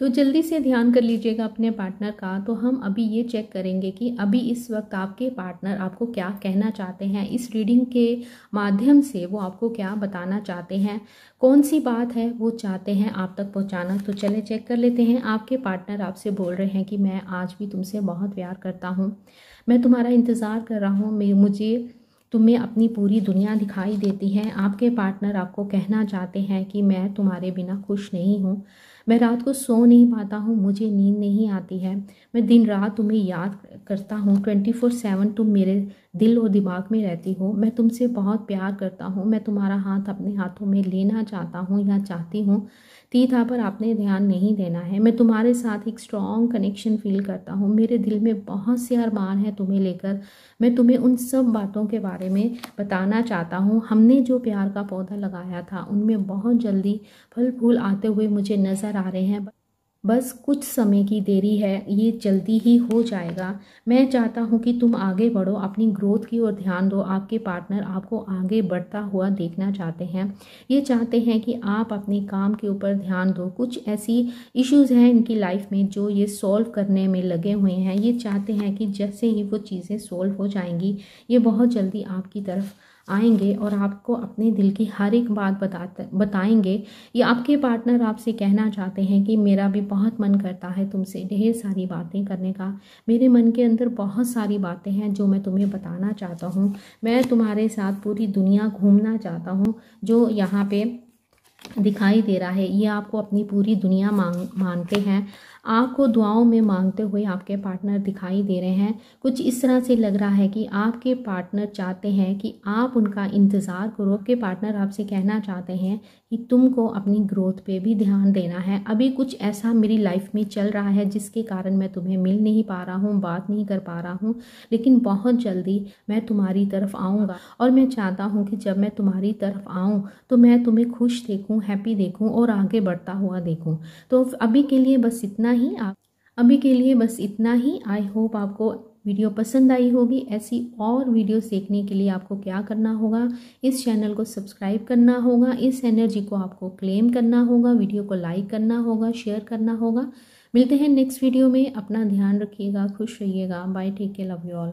तो जल्दी से ध्यान कर लीजिएगा अपने पार्टनर का तो हम अभी ये चेक करेंगे कि अभी इस वक्त आपके पार्टनर आपको क्या कहना चाहते हैं इस रीडिंग के माध्यम से वो आपको क्या बताना चाहते हैं कौन सी बात है वो चाहते हैं आप तक पहुंचाना तो चले चेक कर लेते हैं आपके पार्टनर आपसे बोल रहे हैं कि मैं आज भी तुमसे बहुत प्यार करता हूँ मैं तुम्हारा इंतज़ार कर रहा हूँ मुझे तुम्हें अपनी पूरी दुनिया दिखाई देती है आपके पार्टनर आपको कहना चाहते हैं कि मैं तुम्हारे बिना खुश नहीं हूँ मैं रात को सो नहीं पाता हूँ मुझे नींद नहीं आती है मैं दिन रात तुम्हें याद करता हूँ ट्वेंटी फोर सेवन तुम मेरे दिल और दिमाग में रहती हो मैं तुमसे बहुत प्यार करता हूँ मैं तुम्हारा हाथ अपने हाथों में लेना चाहता हूँ या चाहती हूँ तीथा पर आपने ध्यान नहीं देना है मैं तुम्हारे साथ एक स्ट्रॉन्ग कनेक्शन फील करता हूँ मेरे दिल में बहुत से अरमान है तुम्हें लेकर मैं तुम्हें उन सब बातों के बारे में बताना चाहता हूँ हमने जो प्यार का पौधा लगाया था उनमें बहुत जल्दी फल फूल आते हुए मुझे नज़र नज़र आ रहे हैं बस कुछ समय की देरी है ये जल्दी ही हो जाएगा मैं चाहता हूँ कि तुम आगे बढ़ो अपनी ग्रोथ की ओर ध्यान दो आपके पार्टनर आपको आगे बढ़ता हुआ देखना चाहते हैं ये चाहते हैं कि आप अपने काम के ऊपर ध्यान दो कुछ ऐसी इश्यूज हैं इनकी लाइफ में जो ये सॉल्व करने में लगे हुए हैं ये चाहते हैं कि जैसे ही वो चीज़ें सोल्व हो जाएंगी ये बहुत जल्दी आपकी तरफ आएंगे और आपको अपने दिल की हर एक बात बताते बताएंगे या आपके पार्टनर आपसे कहना चाहते हैं कि मेरा भी बहुत मन करता है तुमसे ढेर सारी बातें करने का मेरे मन के अंदर बहुत सारी बातें हैं जो मैं तुम्हें बताना चाहता हूँ मैं तुम्हारे साथ पूरी दुनिया घूमना चाहता हूँ जो यहाँ पर दिखाई दे रहा है ये आपको अपनी पूरी दुनिया मांग मानते हैं आपको दुआओं में मांगते हुए आपके पार्टनर दिखाई दे रहे हैं कुछ इस तरह से लग रहा है कि आपके पार्टनर चाहते हैं कि आप उनका इंतज़ार करो आपके पार्टनर आपसे कहना चाहते हैं कि तुमको अपनी ग्रोथ पे भी ध्यान देना है अभी कुछ ऐसा मेरी लाइफ में चल रहा है जिसके कारण मैं तुम्हें मिल नहीं पा रहा हूँ बात नहीं कर पा रहा हूँ लेकिन बहुत जल्दी मैं तुम्हारी तरफ आऊँगा और मैं चाहता हूँ कि जब मैं तुम्हारी तरफ आऊँ तो मैं तुम्हें खुश देखूँ देखूं हैप्पी देखूं और आगे बढ़ता हुआ देखूं तो अभी के लिए बस इतना ही आप अभी के लिए बस इतना ही आई होप आपको वीडियो पसंद आई होगी ऐसी और वीडियोस देखने के लिए आपको क्या करना होगा इस चैनल को सब्सक्राइब करना होगा इस एनर्जी को आपको क्लेम करना होगा वीडियो को लाइक करना होगा शेयर करना होगा मिलते हैं नेक्स्ट वीडियो में अपना ध्यान रखिएगा खुश रहिएगा bye take care love you all